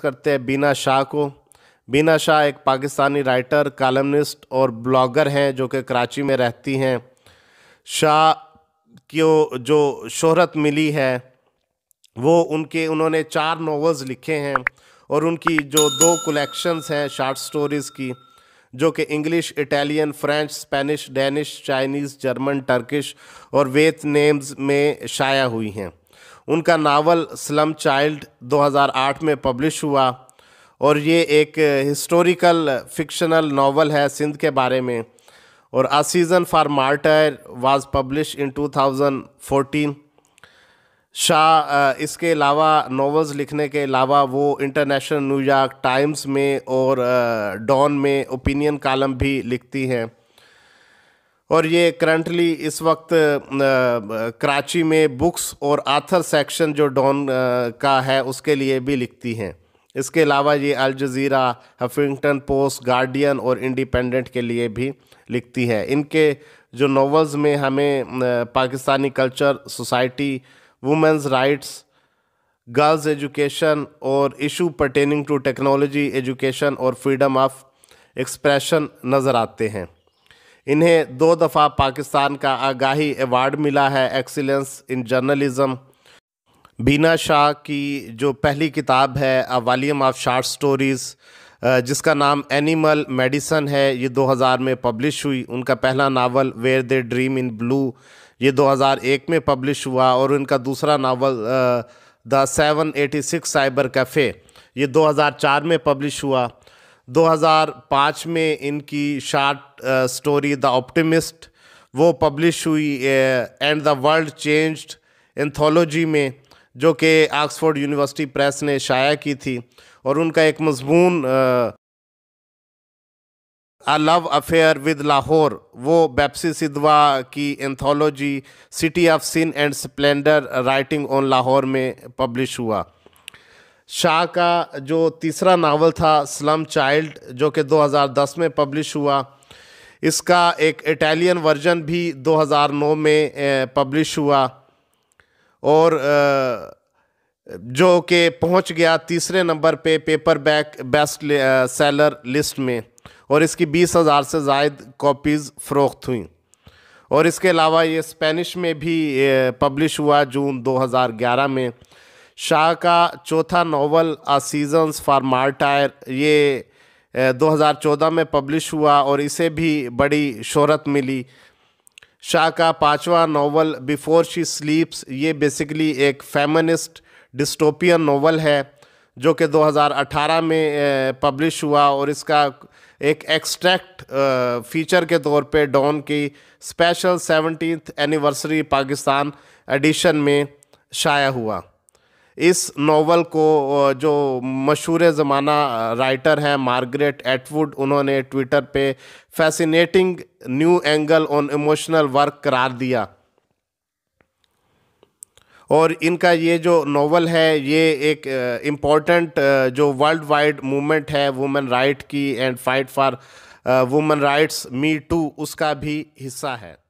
करते हैं बीना शाह को बीना शाह एक पाकिस्तानी राइटर कॉलमनिस्ट और ब्लॉगर हैं जो कि कराची में रहती हैं शाह को जो शोहरत मिली है वो उनके उन्होंने चार नावल्स लिखे हैं और उनकी जो दो कलेक्शंस हैं शार्ट स्टोरीज़ की जो कि English Italian French Spanish Danish Chinese German Turkish और वेथ नेम्स में शाया हुई हैं उनका नावल स्लम चाइल्ड 2008 में पब्लिश हुआ और ये एक हिस्टोरिकल फिक्शनल नावल है सिंध के बारे में और a season for martyr was publish in 2014 Shah इसके अलावा नावल्स लिखने के अलावा वो इंटरनेशनल न्यूयॉर्क टाइम्स में और डॉन में ओपिनियन कॉलम भी लिखती हैं और ये करंटली इस वक्त कराची में बुक्स और आथर सेक्शन जो डॉन का है उसके लिए भी लिखती हैं इसके अलावा ये Al Jazeera Huffington Post Guardian और इंडिपेंडेंट के लिए भी लिखती है इनके जो नॉवेल्स में हमें Pakistani culture society women's rights girls education और issue pertaining to technology education और फ्रीडम ऑफ एक्सप्रेशन नज़र आते हैं इन्हें दो दफ़ा पाकिस्तान का आगाही अवार्ड मिला है excellence in journalism Bina Shah की जो पहली किताब है वॉलीम ऑफ शार्ट स्टोरीज़ जिसका नाम एनिमल मेडिसन है ये 2000 में पब्लिश हुई उनका पहला novel where they dream in blue ये 2001 में पब्लिश हुआ और उनका दूसरा novel the seven six cyber cafe ये 2004 में पब्लिश हुआ 2005 में इनकी शार्ट स्टोरी द ऑप्टिमिस्ट वो पब्लिश हुई and the world changed anthology में जो कि ऑक्सफोर्ड यूनिवर्सिटी प्रेस ने शाया की थी और उनका एक मजमून a love affair with Lahore वो बेप्सी सिद्धवा की anthology city of sin and splendour writing on Lahore में पब्लिश हुआ शाह का जो तीसरा नावल था स्लम चाइल्ड जो कि 2010 में पब्लिश हुआ इसका एक इटालियन वर्जन भी 2009 में पब्लिश हुआ और जो कि पहुंच गया तीसरे नंबर पे paperback bestseller list में और इसकी बीस हज़ार से जायद कॉपीज़ फ़रोख्त हुई और इसके अलावा ये स्पेनिश में भी पब्लिश हुआ जून 2011 में शाह का चौथा novel a seasons for martyr ये 2014 में पब्लिश हुआ और इसे भी बड़ी शोहरत मिली शाह का पांचवा नावल बिफोर शी स्लीप्स ये बेसिकली एक फेमनिस्ट डिस्टोपियन नावल है जो कि 2018 में पब्लिश हुआ और इसका एक एक्सट्रैक्ट फीचर के तौर पे डॉन की special seventeen anniversary Pakistan edition में शाया हुआ इस नावल को जो मशहूर ज़माना राइटर हैं मार्गरेट एटवुड उन्होंने ट्विटर पे fascinating new angle on emotional work करार दिया और इनका ये जो नावल है ये एक इम्पॉर्टेंट जो वर्ल्ड वाइड मूवमेंट है वुमेन राइट की and fight for women rights me too उसका भी हिस्सा है